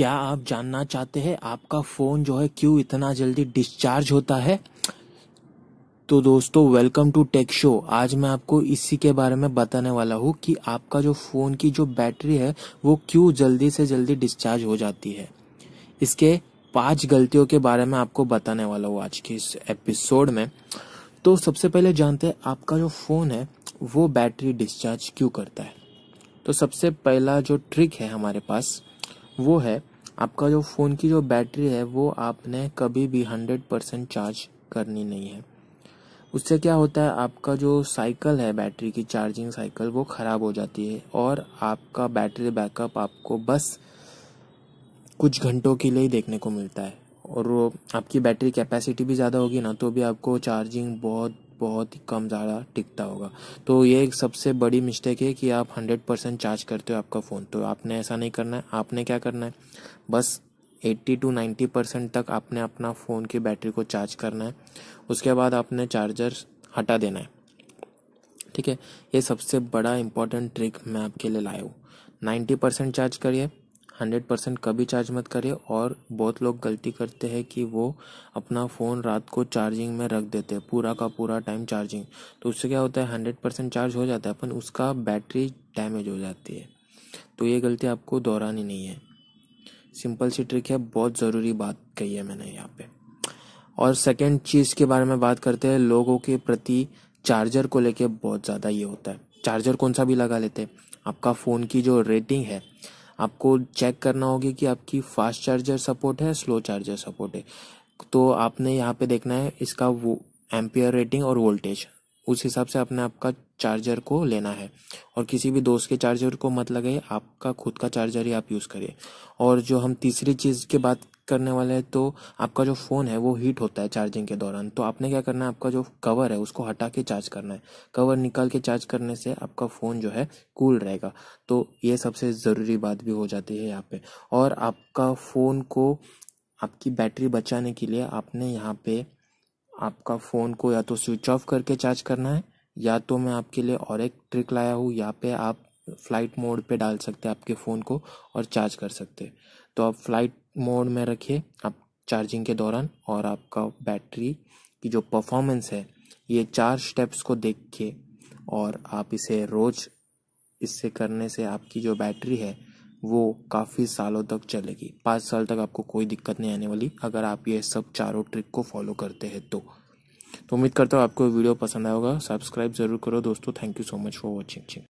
क्या आप जानना चाहते हैं आपका फ़ोन जो है क्यों इतना जल्दी डिस्चार्ज होता है तो दोस्तों वेलकम टू टेक शो आज मैं आपको इसी के बारे में बताने वाला हूँ कि आपका जो फ़ोन की जो बैटरी है वो क्यों जल्दी से जल्दी डिस्चार्ज हो जाती है इसके पांच गलतियों के बारे में आपको बताने वाला हूँ आज के इस एपिसोड में तो सबसे पहले जानते हैं आपका जो फ़ोन है वो बैटरी डिस्चार्ज क्यों करता है तो सबसे पहला जो ट्रिक है हमारे पास वो है आपका जो फ़ोन की जो बैटरी है वो आपने कभी भी हंड्रेड परसेंट चार्ज करनी नहीं है उससे क्या होता है आपका जो साइकिल है बैटरी की चार्जिंग साइकिल वो ख़राब हो जाती है और आपका बैटरी बैकअप आपको बस कुछ घंटों के लिए ही देखने को मिलता है और आपकी बैटरी कैपेसिटी भी ज़्यादा होगी ना तो भी आपको चार्जिंग बहुत बहुत ही कम ज़्यादा टिकता होगा तो ये एक सबसे बड़ी मिस्टेक है कि आप हंड्रेड परसेंट चार्ज करते हो आपका फ़ोन तो आपने ऐसा नहीं करना है आपने क्या करना है बस एट्टी टू नाइन्टी परसेंट तक आपने अपना फ़ोन की बैटरी को चार्ज करना है उसके बाद आपने चार्जर हटा देना है ठीक है ये सबसे बड़ा इंपॉर्टेंट ट्रिक मैं आपके लिए लाया हूँ नाइन्टी परसेंट चार्ज करिए हंड्रेड परसेंट कभी चार्ज मत करें और बहुत लोग गलती करते हैं कि वो अपना फ़ोन रात को चार्जिंग में रख देते हैं पूरा का पूरा टाइम चार्जिंग तो उससे क्या होता है हंड्रेड परसेंट चार्ज हो जाता है अपन उसका बैटरी डैमेज हो जाती है तो ये गलती आपको दोहरानी नहीं है सिंपल सी ट्रिक है बहुत ज़रूरी बात कही है मैंने यहाँ पे और सेकेंड चीज़ के बारे में बात करते हैं लोगों के प्रति चार्जर को लेके बहुत ज़्यादा ये होता है चार्जर कौन सा भी लगा लेते हैं आपका फ़ोन की जो रेटिंग है आपको चेक करना होगा कि आपकी फास्ट चार्जर सपोर्ट है स्लो चार्जर सपोर्ट है तो आपने यहाँ पे देखना है इसका वो एम्पियर रेटिंग और वोल्टेज उस हिसाब से आपने आपका चार्जर को लेना है और किसी भी दोस्त के चार्जर को मत लगाइए आपका खुद का चार्जर ही आप यूज़ करिए और जो हम तीसरी चीज़ की बात करने वाले हैं तो आपका जो फ़ोन है वो हीट होता है चार्जिंग के दौरान तो आपने क्या करना है आपका जो कवर है उसको हटा के चार्ज करना है कवर निकाल के चार्ज करने से आपका फ़ोन जो है कूल रहेगा तो ये सबसे ज़रूरी बात भी हो जाती है यहाँ पे और आपका फ़ोन को आपकी बैटरी बचाने के लिए आपने यहाँ पे आपका फ़ोन को या तो स्विच ऑफ करके चार्ज करना है या तो मैं आपके लिए और एक ट्रिक लाया हूँ यहाँ पे आप फ्लाइट मोड पे डाल सकते हैं आपके फ़ोन को और चार्ज कर सकते हैं तो आप फ्लाइट मोड में रखिए आप चार्जिंग के दौरान और आपका बैटरी की जो परफॉर्मेंस है ये चार स्टेप्स को देख के और आप इसे रोज़ इससे करने से आपकी जो बैटरी है वो काफ़ी सालों तक चलेगी पाँच साल तक आपको कोई दिक्कत नहीं आने वाली अगर आप ये सब चारों ट्रिक को फॉलो करते हैं तो तो उम्मीद करता हूँ आपको वीडियो पसंद आया होगा सब्सक्राइब जरूर करो दोस्तों thank you so much for watching